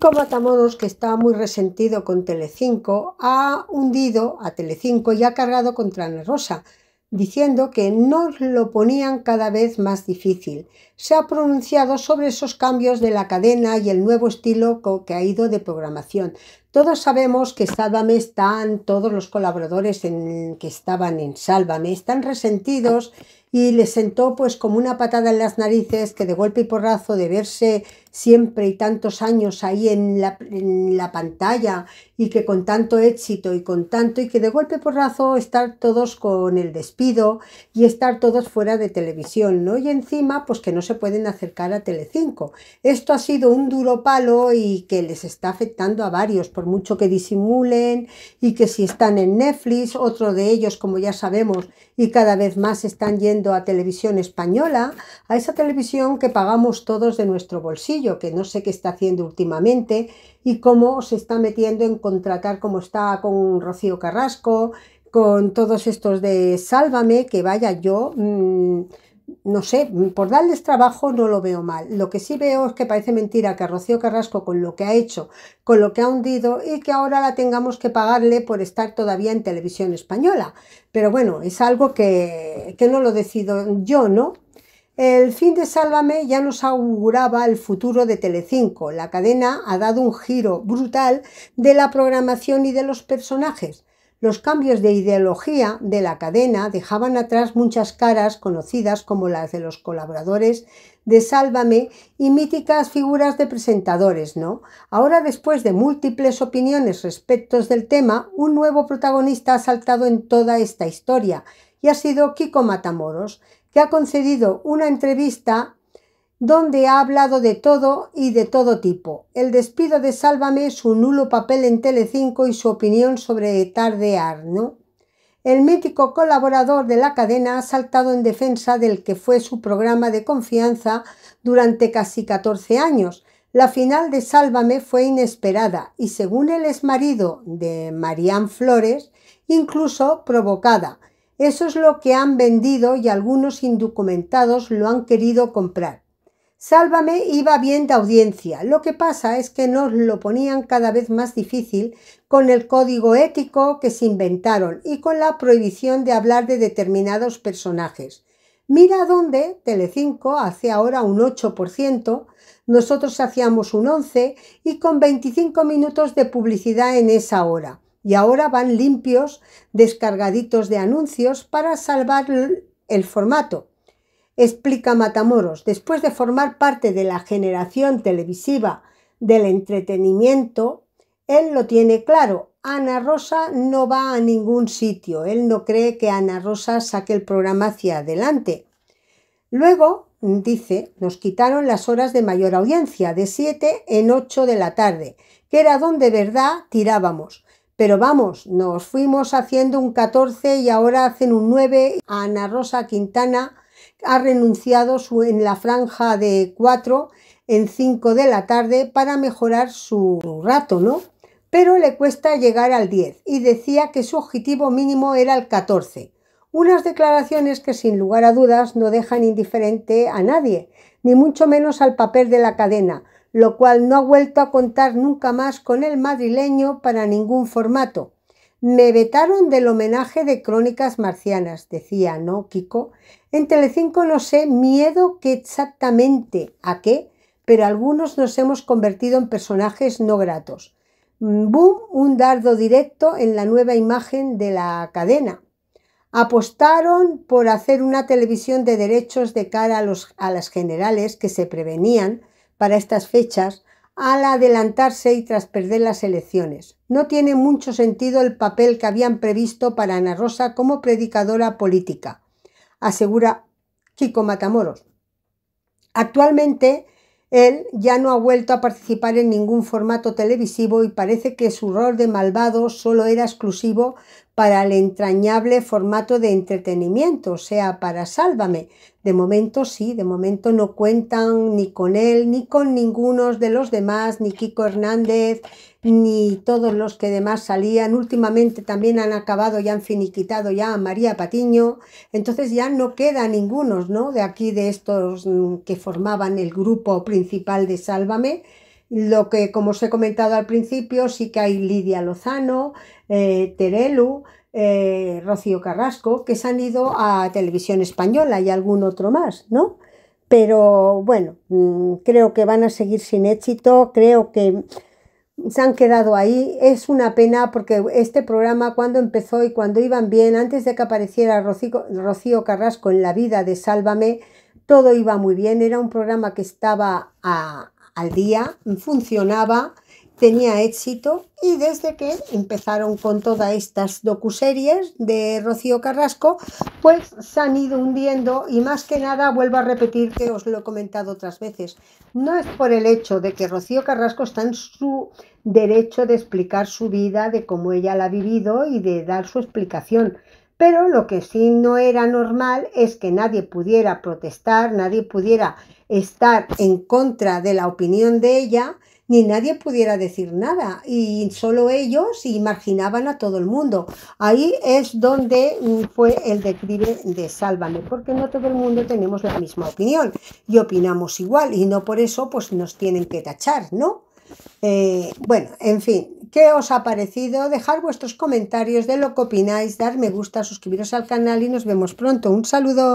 Kiko que está muy resentido con Telecinco, ha hundido a Telecinco y ha cargado contra Ana Rosa, diciendo que nos lo ponían cada vez más difícil. Se ha pronunciado sobre esos cambios de la cadena y el nuevo estilo que ha ido de programación, todos sabemos que Sálvame están, todos los colaboradores en, que estaban en Sálvame están resentidos y les sentó pues como una patada en las narices que de golpe y porrazo de verse siempre y tantos años ahí en la, pantalla y que con tanto éxito y con tanto y que de golpe y porrazo estar todos con el despido y estar todos fuera de televisión, ¿no? Y encima pues que no se pueden acercar a Telecinco. Esto ha sido un duro palo y que les está afectando a varios por mucho que disimulen y que si están en Netflix, otro de ellos, como ya sabemos, y cada vez más están yendo a televisión española, a esa televisión que pagamos todos de nuestro bolsillo, que no sé qué está haciendo últimamente y cómo se está metiendo en contratar como está con Rocío Carrasco, con todos estos de Sálvame, que vaya yo... Mm, no sé, por darles trabajo no lo veo mal. Lo que sí veo es que parece mentira que Rocío Carrasco con lo que ha hecho, con lo que ha hundido y que ahora la tengamos que pagarle por estar todavía en televisión española. Pero bueno, es algo que, que no lo decido yo, ¿no? El fin de Sálvame ya nos auguraba el futuro de Telecinco. La cadena ha dado un giro brutal de la programación y de los personajes. Los cambios de ideología de la cadena dejaban atrás muchas caras conocidas como las de los colaboradores de Sálvame y míticas figuras de presentadores, ¿no? Ahora, después de múltiples opiniones respecto del tema, un nuevo protagonista ha saltado en toda esta historia y ha sido Kiko Matamoros, que ha concedido una entrevista donde ha hablado de todo y de todo tipo. El despido de Sálvame, su nulo papel en Telecinco y su opinión sobre Tardear. No, El mítico colaborador de la cadena ha saltado en defensa del que fue su programa de confianza durante casi 14 años. La final de Sálvame fue inesperada y, según el exmarido de Marían Flores, incluso provocada. Eso es lo que han vendido y algunos indocumentados lo han querido comprar. Sálvame iba bien de audiencia. Lo que pasa es que nos lo ponían cada vez más difícil con el código ético que se inventaron y con la prohibición de hablar de determinados personajes. Mira dónde Telecinco hace ahora un 8%, nosotros hacíamos un 11% y con 25 minutos de publicidad en esa hora. Y ahora van limpios, descargaditos de anuncios para salvar el formato explica Matamoros, después de formar parte de la generación televisiva del entretenimiento, él lo tiene claro, Ana Rosa no va a ningún sitio, él no cree que Ana Rosa saque el programa hacia adelante. Luego, dice, nos quitaron las horas de mayor audiencia, de 7 en 8 de la tarde, que era donde verdad tirábamos. Pero vamos, nos fuimos haciendo un 14 y ahora hacen un 9. Ana Rosa Quintana ha renunciado su, en la franja de 4 en 5 de la tarde para mejorar su rato, ¿no? Pero le cuesta llegar al 10 y decía que su objetivo mínimo era el 14. Unas declaraciones que sin lugar a dudas no dejan indiferente a nadie, ni mucho menos al papel de la cadena, lo cual no ha vuelto a contar nunca más con el madrileño para ningún formato. Me vetaron del homenaje de Crónicas Marcianas, decía, ¿no, Kiko? En Telecinco no sé miedo que exactamente a qué, pero algunos nos hemos convertido en personajes no gratos. Mm, boom, un dardo directo en la nueva imagen de la cadena. Apostaron por hacer una televisión de derechos de cara a las generales que se prevenían para estas fechas, al adelantarse y tras perder las elecciones. No tiene mucho sentido el papel que habían previsto para Ana Rosa como predicadora política, asegura Chico Matamoros. Actualmente, él ya no ha vuelto a participar en ningún formato televisivo y parece que su rol de malvado solo era exclusivo para el entrañable formato de entretenimiento, o sea, para Sálvame. De momento sí, de momento no cuentan ni con él, ni con ninguno de los demás, ni Kiko Hernández, ni todos los que demás salían. Últimamente también han acabado y han finiquitado ya a María Patiño. Entonces ya no queda ninguno, ¿no? De aquí, de estos mm, que formaban el grupo principal de Sálvame. Lo que, como os he comentado al principio, sí que hay Lidia Lozano, eh, Terelu, eh, Rocío Carrasco, que se han ido a Televisión Española y algún otro más, ¿no? Pero bueno, mm, creo que van a seguir sin éxito, creo que se han quedado ahí. Es una pena porque este programa cuando empezó y cuando iban bien, antes de que apareciera Rocío, Rocío Carrasco en la vida de Sálvame, todo iba muy bien, era un programa que estaba a, al día, funcionaba, tenía éxito y desde que empezaron con todas estas docuseries de Rocío Carrasco, pues se han ido hundiendo y más que nada, vuelvo a repetir que os lo he comentado otras veces, no es por el hecho de que Rocío Carrasco está en su derecho de explicar su vida, de cómo ella la ha vivido y de dar su explicación, pero lo que sí no era normal es que nadie pudiera protestar, nadie pudiera estar en contra de la opinión de ella, ni nadie pudiera decir nada y solo ellos imaginaban a todo el mundo. Ahí es donde fue el declive de Sálvame, porque no todo el mundo tenemos la misma opinión y opinamos igual y no por eso pues nos tienen que tachar, ¿no? Eh, bueno, en fin, ¿Qué os ha parecido? Dejar vuestros comentarios de lo que opináis, dar me gusta, suscribiros al canal y nos vemos pronto. Un saludo.